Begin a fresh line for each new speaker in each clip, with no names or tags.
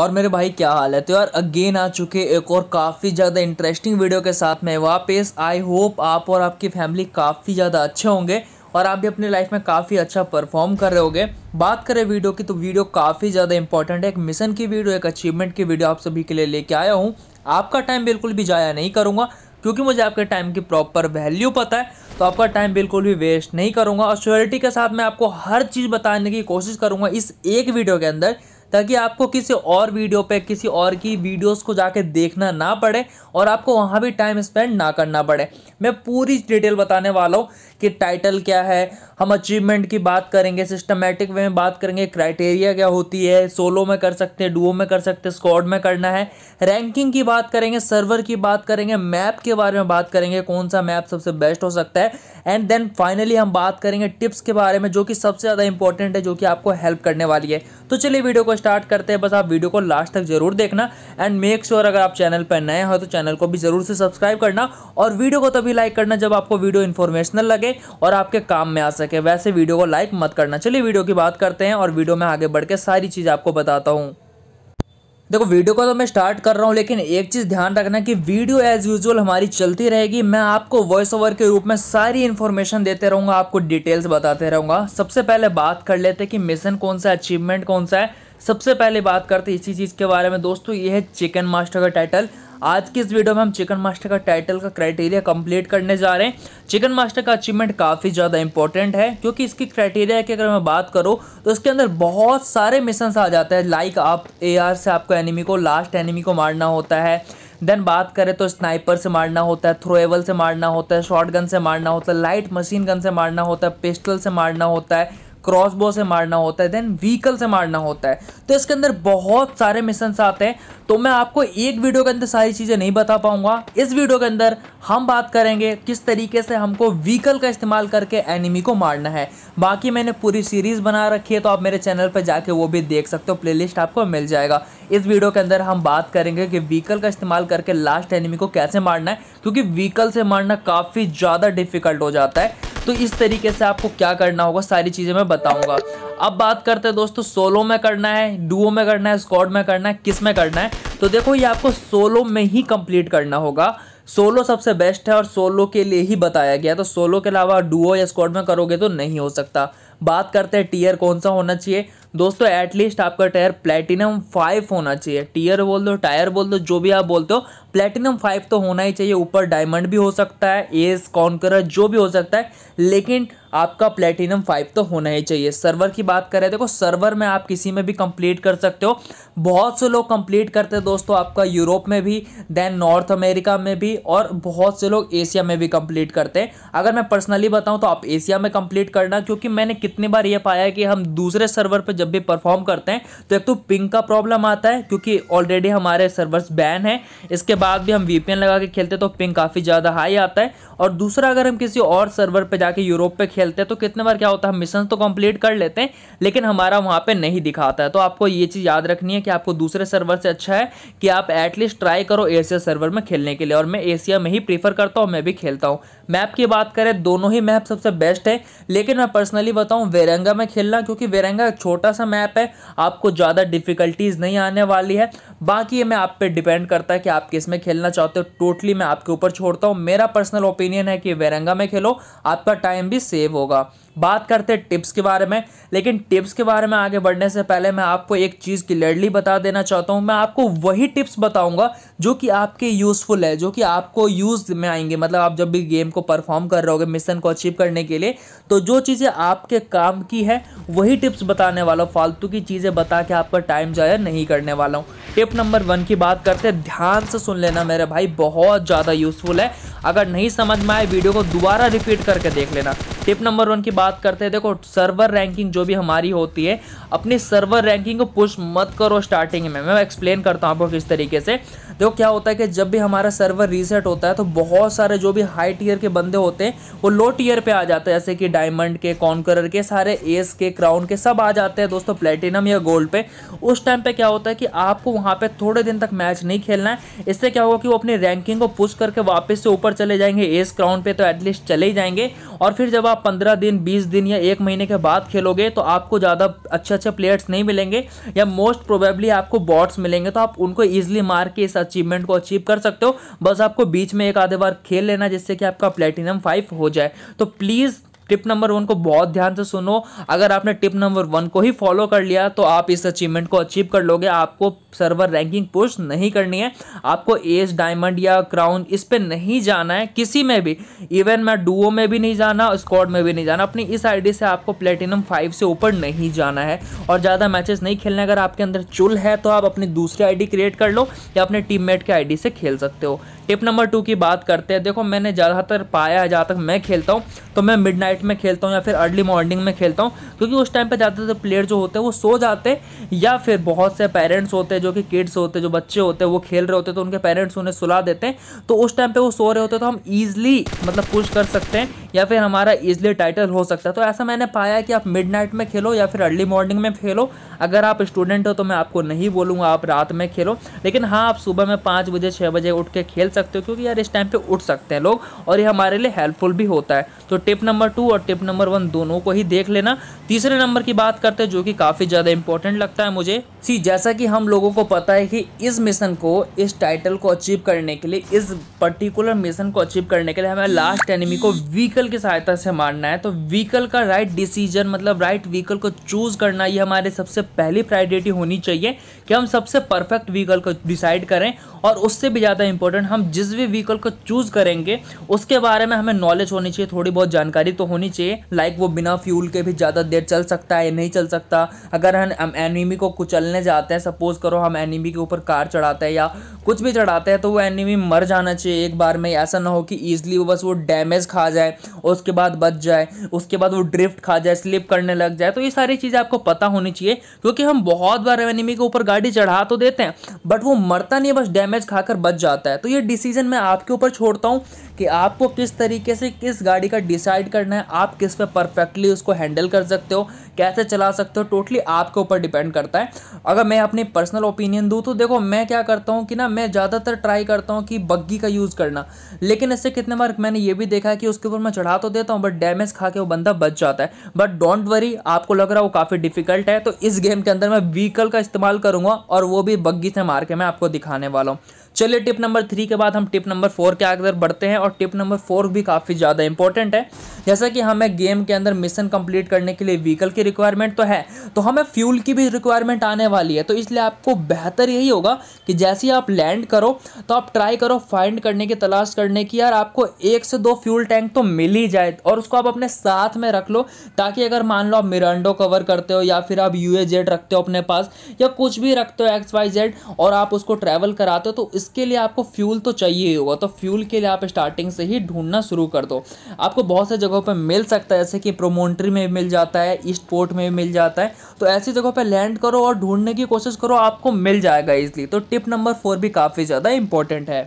और मेरे भाई क्या हाल है तो यार अगेन आ चुके एक और काफ़ी ज़्यादा इंटरेस्टिंग वीडियो के साथ मैं वापस आई होप आप और आपकी फैमिली काफ़ी ज़्यादा अच्छे होंगे और आप भी अपने लाइफ में काफ़ी अच्छा परफॉर्म कर रहे होंगे बात करें वीडियो की तो वीडियो काफ़ी ज़्यादा इंपॉर्टेंट है एक मिशन की वीडियो एक अचीवमेंट की वीडियो आप सभी के लिए लेके आया हूँ आपका टाइम बिल्कुल भी जाया नहीं करूँगा क्योंकि मुझे आपके टाइम की प्रॉपर वैल्यू पता है तो आपका टाइम बिल्कुल भी वेस्ट नहीं करूँगा और श्योरिटी के साथ मैं आपको हर चीज़ बताने की कोशिश करूँगा इस एक वीडियो के अंदर ताकि आपको किसी और वीडियो पे किसी और की वीडियोस को जाके देखना ना पड़े और आपको वहाँ भी टाइम स्पेंड ना करना पड़े मैं पूरी डिटेल बताने वाला हूँ कि टाइटल क्या है हम अचीवमेंट की बात करेंगे सिस्टमेटिक वे में बात करेंगे क्राइटेरिया क्या होती है सोलो में कर सकते हैं डुओ में कर सकते हैं स्कॉड में करना है रैंकिंग की बात करेंगे सर्वर की बात करेंगे मैप के बारे में बात करेंगे कौन सा मैप सबसे बेस्ट हो सकता है एंड देन फाइनली हम बात करेंगे टिप्स के बारे में जो कि सबसे ज़्यादा इंपॉर्टेंट है जो कि आपको हेल्प करने वाली है तो चलिए वीडियो को स्टार्ट करते हैं बस आप वीडियो को लास्ट तक जरूर देखना एंड मेक श्योर अगर आप चैनल पर नए हो तो चैनल को भी जरूर से सब्सक्राइब करना और वीडियो को तभी लाइक करना जब आपको वीडियो इन्फॉर्मेशनल लगे और आपके काम में आ सके वैसे वीडियो को लाइक मत करना चलिए वीडियो की बात करते हैं और वीडियो में आगे बढ़ के सारी चीज़ आपको बताता हूँ देखो वीडियो को तो मैं स्टार्ट कर रहा हूँ लेकिन एक चीज़ ध्यान रखना कि वीडियो एज यूजल हमारी चलती रहेगी मैं आपको वॉइस ओवर के रूप में सारी इन्फॉर्मेशन देते रहूंगा आपको डिटेल्स बताते रहूंगा सबसे पहले बात कर लेते कि मिशन कौन सा अचीवमेंट कौन सा है सबसे पहले बात करते इसी चीज़ के बारे में दोस्तों ये है चिकन मास्टर का टाइटल आज की इस वीडियो में हम चिकन मास्टर का टाइटल का क्राइटेरिया कंप्लीट करने जा रहे हैं चिकन मास्टर का अचीवमेंट काफ़ी ज़्यादा इंपॉर्टेंट है क्योंकि इसकी क्राइटेरिया की अगर मैं बात करूँ तो इसके अंदर बहुत सारे मिशन आ जाते हैं लाइक आप ए से आपको एनिमी को लास्ट एनिमी को मारना होता है देन बात करें तो स्नाइपर से मारना होता है थ्रोएबल से मारना होता है गन से मारना होता है लाइट मशीन गन से मारना होता है पिस्टल से मारना होता है क्रॉसबो से मारना होता है देन व्हीकल से मारना होता है तो इसके अंदर बहुत सारे मिशंस आते हैं तो मैं आपको एक वीडियो के अंदर सारी चीज़ें नहीं बता पाऊंगा इस वीडियो के अंदर हम बात करेंगे किस तरीके से हमको व्हीकल का इस्तेमाल करके एनिमी को मारना है बाकी मैंने पूरी सीरीज़ बना रखी है तो आप मेरे चैनल पर जाके वो भी देख सकते हो प्ले आपको मिल जाएगा इस वीडियो के अंदर हम बात करेंगे कि व्हीकल का इस्तेमाल करके लास्ट एनिमी को कैसे मारना है क्योंकि व्हीकल से मारना काफ़ी ज़्यादा डिफिकल्ट हो जाता है तो इस तरीके से आपको क्या करना होगा सारी चीज़ें मैं बताऊँगा अब बात करते हैं दोस्तों सोलो में करना है डुओ में करना है स्कॉड में करना है किस में करना है तो देखो ये आपको सोलो में ही कंप्लीट करना होगा सोलो सबसे बेस्ट है और सोलो के लिए ही बताया गया तो सोलो के अलावा डुओ या स्क्वाड में करोगे तो नहीं हो सकता बात करते हैं टीयर कौन सा होना चाहिए दोस्तों एटलीस्ट आपका टायर प्लेटिनम फाइव होना चाहिए टीयर बोल दो टायर बोल दो जो भी आप बोलते हो प्लेटिनम फाइव तो होना ही चाहिए ऊपर डायमंड भी हो सकता है एस कॉन्कर जो भी हो सकता है लेकिन आपका प्लेटिनम फाइव तो होना ही चाहिए सर्वर की बात करें देखो सर्वर में आप किसी में भी कंप्लीट कर सकते हो बहुत से लोग कंप्लीट करते हैं दोस्तों आपका यूरोप में भी देन नॉर्थ अमेरिका में भी और बहुत से लोग एशिया में भी कंप्लीट करते हैं अगर मैं पर्सनली बताऊं तो आप एशिया में कंप्लीट करना क्योंकि मैंने कितनी बार ये पाया कि हम दूसरे सर्वर पर जब भी परफॉर्म करते हैं तो एक तो पिंग का प्रॉब्लम आता है क्योंकि ऑलरेडी हमारे सर्वर्स बैन है इसके बाद भी हम वीपीएन लगा के खेलते तो पिंग काफ़ी ज़्यादा हाई आता है और दूसरा अगर हम किसी और सर्वर पर जाके यूरोप पे खेलते हैं तो कितने बार क्या होता है मिशन तो कंप्लीट कर लेते हैं लेकिन हमारा वहाँ पर नहीं दिखाता है तो आपको ये चीज़ याद रखनी है कि आपको दूसरे सर्वर से अच्छा है कि आप एटलीस्ट ट्राई करो एशिया सर्वर में खेलने के लिए और मैं एशिया में ही प्रीफर करता हूँ मैं भी खेलता हूँ मैप की बात करें दोनों ही मैप सबसे बेस्ट है लेकिन मैं पर्सनली बताऊँ वेरंगा में खेलना क्योंकि वेरंगा एक छोटा सा मैप है आपको ज़्यादा डिफिकल्टीज़ नहीं आने वाली है बाकी ये मैं आप पे डिपेंड करता है कि आप किस में खेलना चाहते हो टोटली मैं आपके ऊपर छोड़ता हूँ मेरा पर्सनल ओपिनियन ओपिनियन है कि वेरंगा में खेलो आपका टाइम भी सेव होगा बात करते हैं टिप्स के बारे में लेकिन टिप्स के बारे में आगे बढ़ने से पहले मैं आपको एक चीज़ क्लियरली बता देना चाहता हूँ मैं आपको वही टिप्स बताऊँगा जो कि आपके यूज़फुल है जो कि आपको यूज़ में आएंगे मतलब आप जब भी गेम को परफॉर्म कर रहे हो मिशन को अचीव करने के लिए तो जो चीज़ें आपके काम की है वही टिप्स बताने वाला हूँ फालतू की चीज़ें बता के आपका टाइम ज़ाया नहीं करने वाला हूँ टिप नंबर वन की बात करते हैं ध्यान से सुन लेना मेरे भाई बहुत ज़्यादा यूज़फुल है अगर नहीं समझ में आए वीडियो को दोबारा रिपीट करके देख लेना टिप नंबर वन की बात करते हैं देखो सर्वर रैंकिंग जो भी हमारी होती है अपनी सर्वर रैंकिंग को पुश मत करो स्टार्टिंग में मैं एक्सप्लेन करता हूँ आपको किस तरीके से देखो क्या होता है कि जब भी हमारा सर्वर रीसेट होता है तो बहुत सारे जो भी हाई टीयर के बंदे होते हैं वो लो टीयर पे आ जाते हैं जैसे कि डायमंड के कॉनकरर के सारे एस के क्राउन के सब आ जाते हैं दोस्तों प्लेटिनम या गोल्ड पे उस टाइम पे क्या होता है कि आपको वहाँ पे थोड़े दिन तक मैच नहीं खेलना है इससे क्या होगा कि वो अपनी रैंकिंग को पुश करके वापस से ऊपर चले जाएंगे एस क्राउन पे तो एटलीस्ट चले ही जाएंगे और फिर जब आप पंद्रह दिन बीस दिन या एक महीने के बाद खेलोगे तो आपको ज़्यादा अच्छे अच्छे प्लेयर्स नहीं मिलेंगे या मोस्ट प्रोबेबली आपको बॉट्स मिलेंगे तो आप उनको ईजिली मार के इस अचीवमेंट को अचीव कर सकते हो बस आपको बीच में एक आधे बार खेल लेना जिससे कि आपका प्लेटिनम फाइव हो जाए तो प्लीज़ टिप नंबर वन को बहुत ध्यान से सुनो अगर आपने टिप नंबर वन को ही फॉलो कर लिया तो आप इस अचीवमेंट को अचीव कर लोगे आपको सर्वर रैंकिंग पुश नहीं करनी है आपको एज डायमंड या क्राउन इस पर नहीं जाना है किसी में भी इवन मैं डुओ में भी नहीं जाना स्कॉड में भी नहीं जाना अपनी इस आईडी से आपको प्लेटिनम फाइव से ऊपर नहीं जाना है और ज़्यादा मैचेस नहीं खेलने अगर आपके अंदर चुल है तो आप अपनी दूसरी आईडी क्रिएट कर लो या अपने टीममेट के आई से खेल सकते हो टिप नंबर टू की बात करते हैं देखो मैंने ज़्यादातर पाया है जहाँ तक मैं खेलता हूँ तो मैं मिडनाइट में खेलता हूँ या फिर अर्ली मॉर्निंग में खेलता हूँ क्योंकि उस टाइम पर ज़्यादातर प्लेयर जो होते हैं वो सो जाते या फिर बहुत से पेरेंट्स होते हैं जो कि किड्स होते जो बच्चे होते हैं वो खेल रहे होते हैं तो उनके पेरेंट्स उन्हें सुला देते हैं तो उस टाइम पर वो सो रहे होते तो हम ईजिली मतलब पुश कर सकते हैं या फिर हमारा इजली टाइटल हो सकता है तो ऐसा मैंने पाया कि आप मिड में खेलो या फिर अर्ली मॉर्निंग में खेलो अगर आप स्टूडेंट हो तो मैं आपको नहीं बोलूँगा आप रात में खेलो लेकिन हाँ आप सुबह में पाँच बजे छः बजे उठ के खेल सकते हो क्योंकि यार इस टाइम पर उठ सकते हैं लोग और ये हमारे लिए हेल्पफुल भी होता है तो टिप नंबर टू और टिप नंबर वन दोनों को ही देख लेना तीसरे नंबर की बात करते हैं जो कि काफ़ी ज़्यादा इंपॉर्टेंट लगता है मुझे सी जैसा कि हम लोगों को पता है कि इस मिशन को इस टाइटल को अचीव करने के लिए इस पर्टिकुलर मिशन को अचीव करने के लिए हमें लास्ट एनिमी को वीक व्हीकल की सहायता से मारना है तो व्हीकल का राइट डिसीजन मतलब राइट व्हीकल को चूज़ करना ये हमारे सबसे पहली प्रायोरिटी होनी चाहिए कि हम सबसे परफेक्ट व्हीकल को डिसाइड करें और उससे भी ज़्यादा इंपॉर्टेंट हम जिस भी व्हीकल को चूज़ करेंगे उसके बारे में हमें नॉलेज होनी चाहिए थोड़ी बहुत जानकारी तो होनी चाहिए लाइक वो बिना फ्यूल के भी ज़्यादा देर चल सकता है नहीं चल सकता अगर हम एनिमी को कुचलने जाते हैं सपोज़ करो हम एनिमी के ऊपर कार चढ़ाते हैं या कुछ भी चढ़ाते हैं तो वो एनिमी मर जाना चाहिए एक बार में ऐसा ना हो कि ईजिली वो बस वो डैमेज खा जाए और उसके बाद बच जाए उसके बाद वो ड्रिफ्ट खा जाए स्लिप करने लग जाए तो ये सारी चीज़ें आपको पता होनी चाहिए क्योंकि हम बहुत बार एनिमी के ऊपर गाड़ी चढ़ा तो देते हैं बट वो मरता नहीं है बस डैमेज खाकर बच जाता है तो ये डिसीजन मैं आपके ऊपर छोड़ता हूँ कि आपको किस तरीके से किस गाड़ी का डिसाइड करना है आप किस पे परफेक्टली उसको हैंडल कर सकते हो कैसे चला सकते हो टोटली आपके ऊपर डिपेंड करता है अगर मैं अपनी पर्सनल ओपिनियन दूँ तो देखो मैं क्या करता हूँ कि ना मैं ज़्यादातर ट्राई करता हूँ कि बग्गी का यूज़ करना लेकिन इससे कितने बार मैंने ये भी देखा है कि उसके ऊपर मैं चढ़ा तो देता हूँ बट डैमेज खा के वो बंदा बच जाता है बट डोंट वरी आपको लग रहा है वो काफ़ी डिफिकल्ट है तो इस गेम के अंदर मैं व्हीकल का इस्तेमाल करूँगा और वो भी बग्गी से मार के मैं आपको दिखाने वाला हूँ चलिए टिप नंबर थ्री के बाद हम टिप नंबर फोर के आगे बढ़ते हैं और टिप नंबर फोर भी काफ़ी ज़्यादा इंपॉर्टेंट है जैसा कि हमें गेम के अंदर मिशन कंप्लीट करने के लिए व्हीकल की रिक्वायरमेंट तो है तो हमें फ्यूल की भी रिक्वायरमेंट आने वाली है तो इसलिए आपको बेहतर यही होगा कि जैसे ही आप लैंड करो तो आप ट्राई करो फाइंड करने की तलाश करने की यार आपको एक से दो फ्यूल टैंक तो मिल ही जाए और उसको आप अपने साथ में रख लो ताकि अगर मान लो आप मिरांडो कवर करते हो या फिर आप यू रखते हो अपने पास या कुछ भी रखते हो एक्स वाई जेड और आप उसको ट्रैवल कराते हो तो इसके लिए आपको फ्यूल तो चाहिए ही होगा तो फ्यूल के लिए आप स्टार्टिंग से ही ढूंढना शुरू कर दो आपको बहुत से जगहों पर मिल सकता है जैसे कि प्रोमोन्ट्री में मिल जाता है ईस्ट पोर्ट में मिल जाता है तो ऐसी जगहों पर लैंड करो और ढूंढने की कोशिश करो आपको मिल जाएगा इजली तो टिप नंबर फोर भी काफ़ी ज़्यादा इंपॉर्टेंट है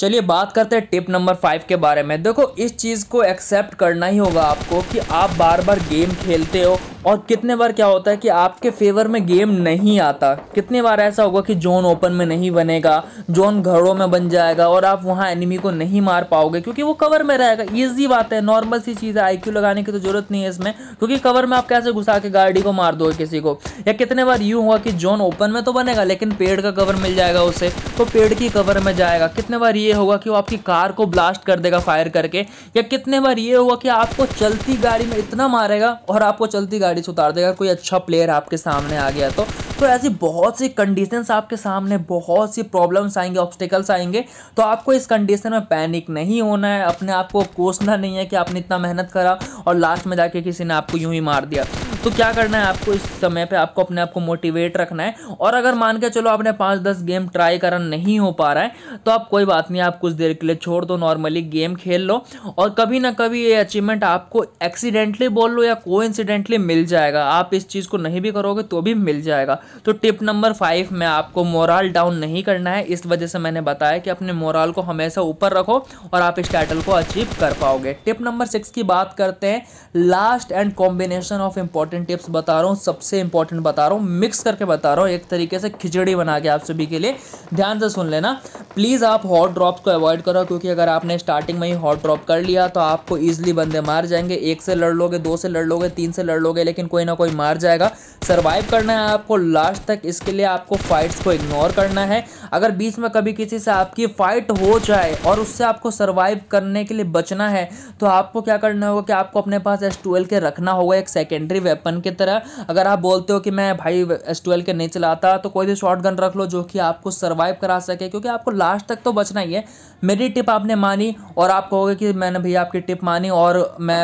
चलिए बात करते हैं टिप नंबर फाइव के बारे में देखो इस चीज़ को एक्सेप्ट करना ही होगा आपको कि आप बार बार गेम खेलते हो और कितने बार क्या होता है कि आपके फेवर में गेम नहीं आता कितने बार ऐसा होगा कि जोन ओपन में नहीं बनेगा जोन घरों में बन जाएगा और आप वहाँ एनिमी को नहीं मार पाओगे क्योंकि वो कवर में रहेगा ईजी बात है नॉर्मल सी चीज़ है आई लगाने की तो ज़रूरत नहीं है इसमें क्योंकि कवर में आप कैसे घुसा के गाड़ी को मार दो किसी को या कितने बार यूँ हुआ कि जोन ओपन में तो बनेगा लेकिन पेड़ का कवर मिल जाएगा उसे तो पेड़ की कवर में जाएगा कितने बार ये होगा कि वो आपकी कार को ब्लास्ट कर देगा फायर करके या कितने बार ये होगा कि आपको चलती गाड़ी में इतना मारेगा और आपको चलती गाड़ी से उतार देगा कोई अच्छा प्लेयर आपके सामने आ गया तो तो ऐसी बहुत सी कंडीशंस आपके सामने बहुत सी प्रॉब्लम्स आएंगे ऑब्स्टिकल्स आएंगे तो आपको इस कंडीशन में पैनिक नहीं होना है अपने आप को कोसना नहीं है कि आपने इतना मेहनत करा और लास्ट में जाके किसी ने आपको यूँ ही मार दिया तो क्या करना है आपको इस समय पे आपको अपने आप को मोटिवेट रखना है और अगर मान के चलो आपने पाँच दस गेम ट्राई करा नहीं हो पा रहा है तो आप कोई बात नहीं आप कुछ देर के लिए छोड़ दो नॉर्मली गेम खेल लो और कभी ना कभी ये अचीवमेंट आपको एक्सीडेंटली बोल लो या को मिल जाएगा आप इस चीज़ को नहीं भी करोगे तो भी मिल जाएगा तो टिप नंबर फाइव में आपको मोरल डाउन नहीं करना है इस वजह से मैंने बताया कि अपने मोरल को हमेशा ऊपर रखो और आप इस टाइटल को अचीव कर पाओगे टिप नंबर सिक्स की बात करते हैं last end combination of important tips बता रहा हूँ सबसे इंपॉर्टेंट बता रहा हूँ मिक्स करके बता रहा हूँ एक तरीके से खिचड़ी बना के आप सभी के लिए ध्यान से सुन लेना प्लीज़ आप हॉट ड्रॉप को अवॉइड करो क्योंकि अगर आपने स्टार्टिंग में ही हॉट ड्रॉप कर लिया तो आपको ईजिली बंदे मार जाएंगे एक से लड़ लोगे दो से लड़ लोगे तीन से लड़ लोगे लेकिन कोई ना कोई मार जाएगा सर्वाइव करना है आपको लास्ट तक इसके लिए आपको फाइट्स को इग्नोर करना है अगर बीच में कभी किसी से आपकी फाइट हो जाए और उससे आपको सर्वाइव करने के लिए बचना है तो आपको क्या करना होगा कि आपको अपने पास एस के रखना होगा एक सेकेंडरी वेपन की तरह अगर आप बोलते हो कि मैं भाई एस के नहीं चलाता तो कोई भी शॉर्ट रख लो जो कि आपको सर्वाइव करा सके क्योंकि आपको लास्ट तक तो बचना ही है मेरी टिप आपने मानी और आप कहोगे कि मैंने भैया आपकी टिप मानी और मैं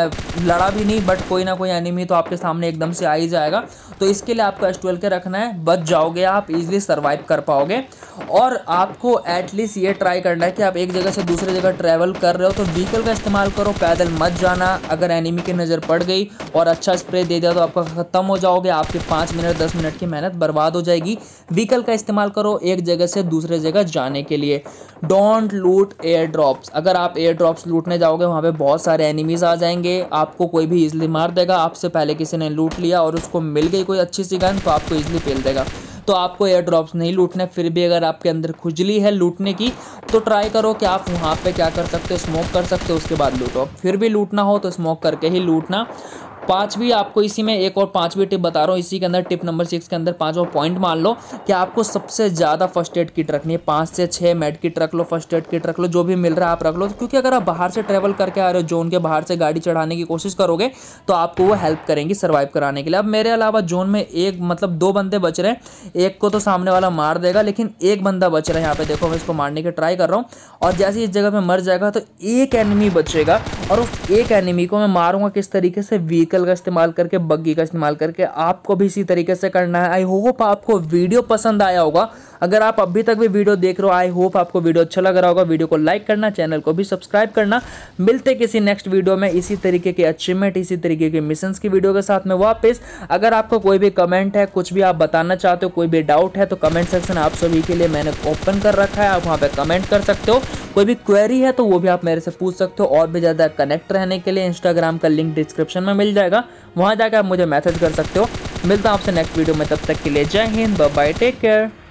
लड़ा भी नहीं बट कोई ना कोई एनिमी तो आपके सामने एकदम से आ ही जाएगा तो इसके लिए आपको एस के रखना है है बच जाओगे आप इजीली सर्वाइव कर पाओगे और आपको एटलीस्ट ये ट्राई करना है कि आप एक जगह से दूसरे जगह ट्रैवल कर रहे हो तो व्हीकल का इस्तेमाल करो पैदल मत जाना अगर एनिमी की नज़र पड़ गई और अच्छा स्प्रे दे दिया तो आपका ख़त्म हो जाओगे आपके पाँच मिनट दस मिनट की मेहनत बर्बाद हो जाएगी व्हीकल का इस्तेमाल करो एक जगह से दूसरे जगह जाने के लिए डोंट लूट एयर ड्रॉप्स अगर आप एयर ड्रॉप्स लूटने जाओगे वहाँ पर बहुत सारे एनिमीज़ आ जाएंगे आपको कोई भी इजली मार देगा आपसे पहले किसी ने लूट लिया और उसको मिल गई कोई अच्छी सी गन तो आपको इजली खेल देगा तो आपको एयर ड्रॉप्स नहीं लूटने फिर भी अगर आपके अंदर खुजली है लूटने की तो ट्राई करो कि आप वहाँ पर क्या कर सकते हो स्मोक कर सकते हो उसके बाद लूटो फिर भी लूटना हो तो स्मोक करके ही लूटना पाँचवीं आपको इसी में एक और पाँचवीं टिप बता रहा हूँ इसी के अंदर टिप नंबर सिक्स के अंदर पाँचवा पॉइंट मान लो कि आपको सबसे ज़्यादा फर्स्ट एड किट रखनी है पाँच से छः मेड किट रख लो फर्स्ट एड किट रख लो जो भी मिल रहा है आप रख लो क्योंकि अगर आप बाहर से ट्रेवल करके आ रहे हो जोन के बाहर से गाड़ी चढ़ाने की कोशिश करोगे तो आपको वो हेल्प करेंगी सर्वाइव कराने के लिए अब मेरे अलावा जोन में एक मतलब दो बंदे बच रहे हैं एक को तो सामने वाला मार देगा लेकिन एक बंदा बच रहा है यहाँ पे देखो मैं इसको मारने की ट्राई कर रहा हूँ और जैसे इस जगह पर मर जाएगा तो एक एनिमी बचेगा और उस एक एनिमी को मैं मारूंगा किस तरीके से वीक व्हीकल का इस्तेमाल करके बग्गी का इस्तेमाल करके आपको भी इसी तरीके से करना है आई होप आपको वीडियो पसंद आया होगा अगर आप अभी तक भी वीडियो देख रहे हो आई होप आपको वीडियो अच्छा लग रहा होगा वीडियो को लाइक करना चैनल को भी सब्सक्राइब करना मिलते किसी नेक्स्ट वीडियो में इसी तरीके के अचीवमेंट इसी तरीके के मिशन की वीडियो के साथ में वापस अगर आपको कोई भी कमेंट है कुछ भी आप बताना चाहते हो कोई भी डाउट है तो कमेंट सेक्शन आप सभी के लिए मैंने ओपन कर रखा है आप वहाँ पर कमेंट कर सकते हो कोई भी क्वेरी है तो वो भी आप मेरे से पूछ सकते हो और भी ज़्यादा कनेक्ट रहने के लिए इंस्टाग्राम का लिंक डिस्क्रिप्शन में मिल जाएगा वहाँ जाकर आप मुझे मैसेज कर सकते हो मिलता हूँ आपसे नेक्स्ट वीडियो में तब तक के लिए जय हिंद बाय टेक केयर